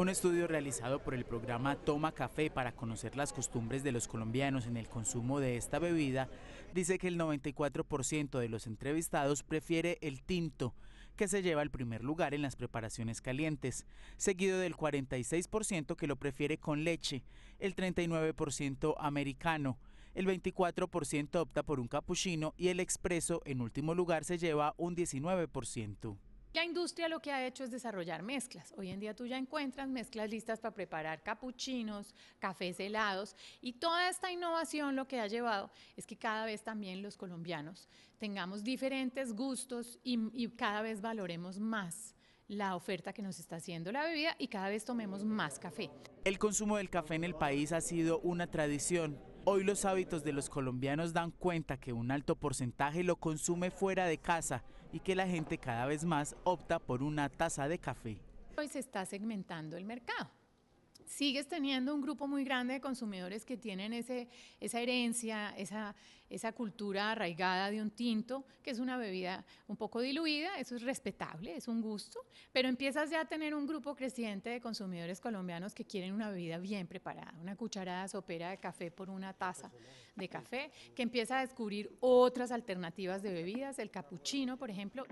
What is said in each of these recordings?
Un estudio realizado por el programa Toma Café para conocer las costumbres de los colombianos en el consumo de esta bebida dice que el 94% de los entrevistados prefiere el tinto, que se lleva al primer lugar en las preparaciones calientes, seguido del 46% que lo prefiere con leche, el 39% americano, el 24% opta por un capuchino y el expreso en último lugar se lleva un 19%. La industria lo que ha hecho es desarrollar mezclas. Hoy en día tú ya encuentras mezclas listas para preparar capuchinos, cafés helados y toda esta innovación lo que ha llevado es que cada vez también los colombianos tengamos diferentes gustos y, cada vez valoremos más la oferta que nos está haciendo la bebida y cada vez tomemos más café. El consumo del café en el país ha sido una tradición Hoy los hábitos de los colombianos dan cuenta que un alto porcentaje lo consume fuera de casa y que la gente cada vez más opta por una taza de café. Hoy se está segmentando el mercado sigues teniendo un grupo muy grande de consumidores que tienen esa herencia, esa, esa cultura arraigada de un tinto, que es una bebida un poco diluida, eso es respetable, es un gusto, pero empiezas ya a tener un grupo creciente de consumidores colombianos que quieren una bebida bien preparada, una cucharada sopera de café por una taza de café, que empieza a descubrir otras alternativas de bebidas, el capuchino, por ejemplo.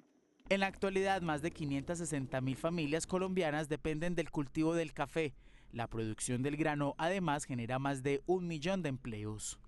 En la actualidad, más de 560 mil familias colombianas dependen del cultivo del café la producción del grano además genera más de un millón de empleos.